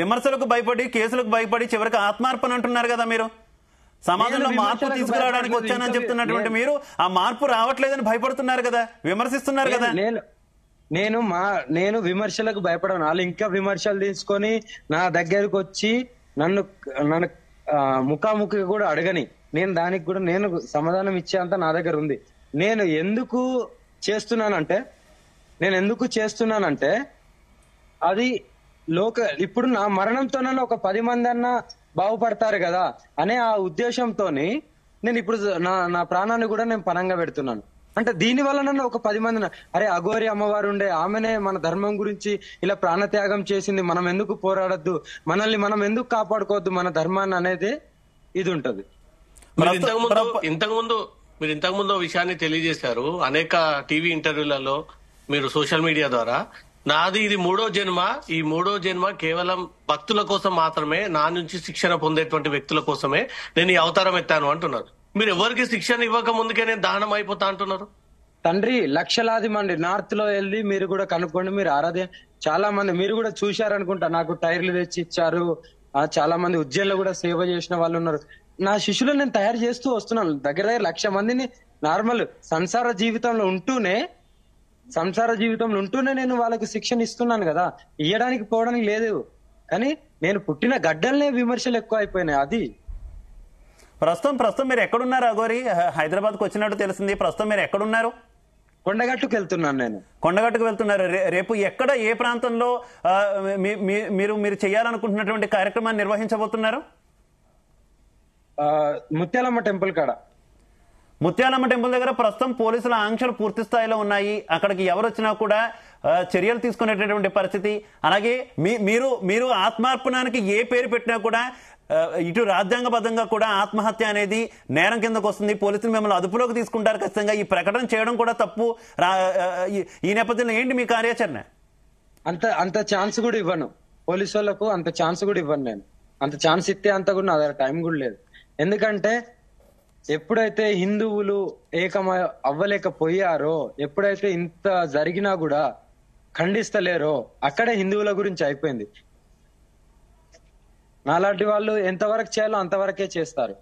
విమర్శలకు భయపడి కేసులకు భయపడి చివరికి ఆత్మార్పణ అంటున్నారు కదా మీరు సమాజంలో మార్పు తీసుకురావడానికి వచ్చానని చెప్తున్నటువంటి మీరు ఆ మార్పు రావట్లేదని భయపడుతున్నారు కదా విమర్శిస్తున్నారు కదా నేను మా నేను విమర్శలకు భయపడను వాళ్ళు ఇంకా విమర్శలు తీసుకొని నా దగ్గరకు వచ్చి నన్ను నన్ను ముఖాముఖి కూడా అడగని నేను దానికి కూడా నేను సమాధానం ఇచ్చేంత నా దగ్గర ఉంది నేను ఎందుకు చేస్తున్నానంటే నేను ఎందుకు చేస్తున్నానంటే అది లోక ఇప్పుడు నా మరణంతోనన్నా ఒక పది మంది అన్న బాగుపడతారు కదా అనే ఆ ఉద్దేశంతోని నేను ఇప్పుడు నా నా ప్రాణాన్ని కూడా నేను పనంగా పెడుతున్నాను అంటే దీని వలన ఒక పది మంది అరే అఘోరి అమ్మవారు ఉండే ఆమెనే మన ధర్మం గురించి ఇలా ప్రాణత్యాగం చేసింది మనం ఎందుకు పోరాడద్దు మనల్ని మనం ఎందుకు కాపాడుకోవద్దు మన ధర్మాన్ని అనేది ఇది ఉంటది ఇంతకు ఇంతకుముందు మీరు ఇంతకుముందు విషయాన్ని తెలియజేశారు అనేక టీవీ ఇంటర్వ్యూలలో మీరు సోషల్ మీడియా ద్వారా నాది ఇది మూడో జన్మ ఈ మూడో జన్మ కేవలం భక్తుల కోసం మాత్రమే నా నుంచి శిక్షణ పొందేటువంటి వ్యక్తుల కోసమే నేను ఈ అవతారం ఎత్తాను అంటున్నారు మీరు ఎవరికి శిక్షణ ఇవ్వక ముందుకే నేను దానం అయిపోతా అంటున్నారు తండ్రి లక్షలాది మంది నార్త్ లో వెళ్ళి మీరు కూడా కనుక్కోండి మీరు ఆరాధ్య చాలా మంది మీరు కూడా చూశారనుకుంటా నాకు టైర్లు తెచ్చి ఇచ్చారు చాలా మంది ఉజ్జయిన్లో కూడా సేవ చేసిన వాళ్ళు ఉన్నారు నా శిష్యులను నేను తయారు చేస్తూ వస్తున్నాను దగ్గర దగ్గర లక్ష మందిని నార్మల్ సంసార జీవితంలో ఉంటూనే సంసార జీవితంలో ఉంటూనే నేను వాళ్ళకు శిక్షణ ఇస్తున్నాను కదా ఇయ్యడానికి పోవడానికి లేదు కానీ నేను పుట్టిన గడ్డలనే విమర్శలు ఎక్కువ అయిపోయినాయి అది ప్రస్తుతం ప్రస్తుతం మీరు ఎక్కడున్నారు అగోరి హైదరాబాద్కు వచ్చినట్టు తెలిసింది ప్రస్తుతం మీరు ఎక్కడున్నారు కొండగట్టుకు వెళ్తున్నాను నేను కొండగట్టుకు వెళ్తున్నారు రేపు ఎక్కడ ఏ ప్రాంతంలో మీరు మీరు చేయాలనుకుంటున్నటువంటి కార్యక్రమాన్ని నిర్వహించబోతున్నారు ముత్యాలమ్మ టెంపుల్ కాడ ముత్యాలమ్మ టెంపుల్ దగ్గర ప్రస్తుతం పోలీసుల ఆంక్షలు పూర్తి స్థాయిలో ఉన్నాయి అక్కడికి ఎవరు వచ్చినా కూడా చర్యలు తీసుకునేటటువంటి పరిస్థితి అలాగే మీ మీరు మీరు ఆత్మార్పణానికి ఏ పేరు పెట్టినా కూడా ఇటు రాజ్యాంగబద్ధంగా కూడా ఆత్మహత్య అనేది నేరం కిందకు వస్తుంది పోలీసులు మిమ్మల్ని అదుపులోకి తీసుకుంటారు ఖచ్చితంగా ఈ ప్రకటన చేయడం కూడా తప్పు ఈ నేపథ్యంలో ఏంటి మీ కార్యాచరణ అంత అంత ఛాన్స్ కూడా ఇవ్వను పోలీసు వాళ్ళకు అంత ఛాన్స్ కూడా ఇవ్వను నేను అంత ఛాన్స్ ఇస్తే అంత కూడా నా దగ్గర టైం కూడా లేదు ఎందుకంటే ఎప్పుడైతే హిందువులు ఏకమ అవ్వలేకపోయారో ఎప్పుడైతే ఇంత జరిగినా కూడా ఖండిస్తలేరో అక్కడే హిందువుల గురించి అయిపోయింది నాలాంటి వాళ్ళు ఎంతవరకు చేయాలో అంతవరకే చేస్తారు